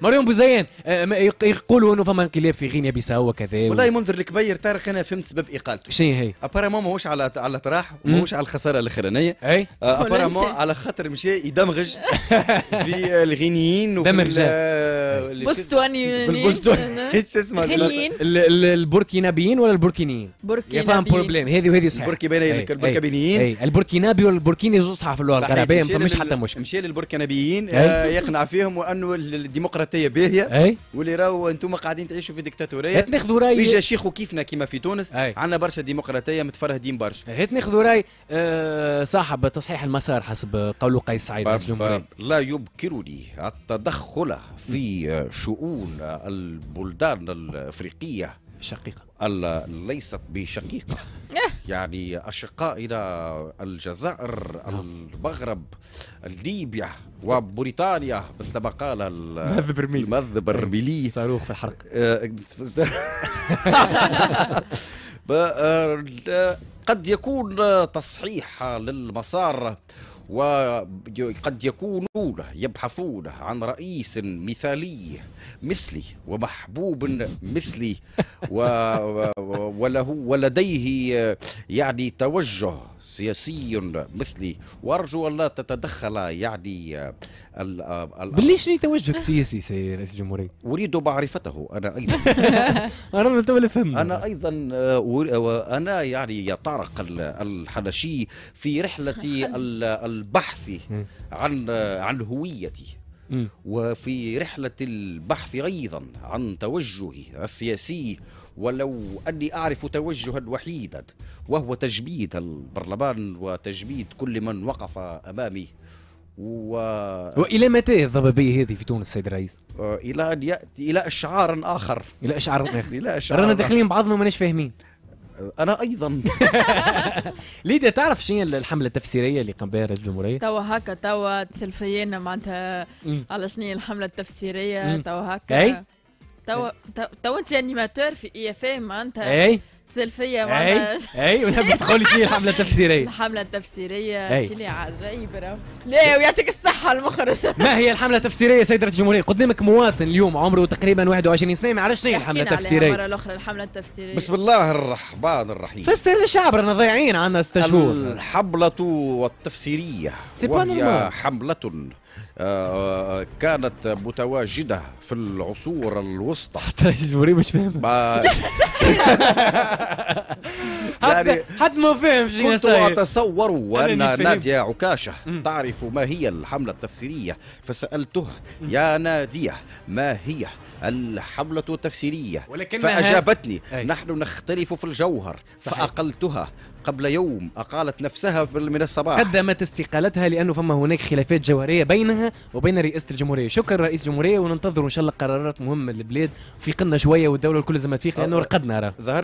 مريم بوزيان آه، يقولوا انه فما انقلاب في غينيا بيساو وكذا والله منذر الكبير طارق انا فهمت سبب اقالته شنو هي؟ ابارامون ماهوش على على طراح وماهوش على الخساره الاخرانيه اي ابارامون آه، على خاطر مشى يدمغج في الغينيين وفي دمغج البستوانيين اسمه البوركينابيين ولا البوركينيين؟ بركينابيين فاهم بروبليم هذه وهذه صحيح البوركينابيين البوركينابيين البوركينابي والبوركيني زوز في اللغه العربيه ما فماش حتى مشكل مشى للبوركينابيين آه، يقنع فيهم وانه الديمقراطيه ديمقراطيه باهيه واللي راهو انتم قاعدين تعيشوا في ديكتاتوريه ناخذوا راي بيجا شيخ كيفنا كيما في تونس عندنا برشا ديمقراطيه متفرهدين برشا هات ناخذوا راي أه، صاحب تصحيح المسار حسب قول قيس سعيد رئيس الجمهوريه لا يبكرني التدخل في شؤون البلدان الافريقيه شقيقة ليست بشقيقة يعني أشقائنا الجزائر نعم. المغرب ليبيا وبريطانيا مثل ما قال المذ برميلي المذ إيه، برميلي صاروخ في الحرق آه، قد يكون تصحيح للمسار وقد يكونون يبحثون عن رئيس مثالي مثلي ومحبوب مثلي وله ولديه يعني توجه سياسي مثلي وارجو الله تتدخل يعني بليش لي توجهك سياسي سي رئيس الجمهوريه؟ اريد معرفته انا ايضا انا فهم انا ايضا آه، آه، انا يعني يا طارق الحنشي في رحله البحث عن آه، عن هويتي وفي رحله البحث ايضا عن توجهي السياسي ولو أني أعرف توجها وحيدا وهو تجميد البرلمان وتجميد كل من وقف أمامه و... والى متى الضبابيه هذه في تونس السيد الرئيس؟ آه، الى ان ياتي الى اشعار اخر الى اشعار اخر الى اشعار رانا داخلين بعضنا وماناش فاهمين آه، انا ايضا ليدي تعرف شنو الحمله التفسيريه اللي قام بها رئيس الجمهوريه؟ توا هكا توا تسلفينا معناتها على شنو الحمله التفسيريه توا هكا تو تو انت animateur في اي اف ام انت اي اتصل فيا اي اي ونحب تقولي شنو الحمله التفسيريه الحمله التفسيريه تشيلي عبره لا ويعطيك الصحه المخرج ما هي الحمله التفسيريه سيدة الجمهوريه قدامك مواطن اليوم عمره تقريبا 21 سنه ما عرفش شنو الحمله التفسيريه مره أخرى الحمله التفسيريه بسم الله الرحمن الرحيم فسر للشعب رانا ضايعين عندنا ست شهور الحمله والتفسيريه وهي حمله آه، آه، كانت متواجده في العصور الوسطى حتى الجمهوريه مش فاهمة يعني حد ما فهم شنو كنت أتصور أن نادية عكاشة تعرف ما هي الحملة التفسيرية فسألتها يا نادية ما هي الحملة التفسيرية ولكنها فأجابتني أي. نحن نختلف في الجوهر صحيح. فأقلتها قبل يوم أقالت نفسها من الصباح قدمت استقالتها لأنه فما هناك خلافات جوهرية بينها وبين رئاسة الجمهورية شكرا رئيس الجمهورية وننتظر إن شاء الله قرارات مهمة للبلاد في شوية والدولة الكل لازم تفيق لأنه أه، رقدنا راه